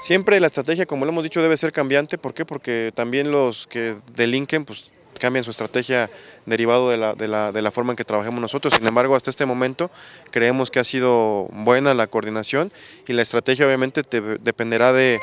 Siempre la estrategia, como lo hemos dicho, debe ser cambiante. ¿Por qué? Porque también los que delinquen, pues cambian su estrategia derivado de la, forma en que trabajemos nosotros. Sin embargo, hasta este momento creemos que ha sido buena la coordinación y la estrategia obviamente dependerá de...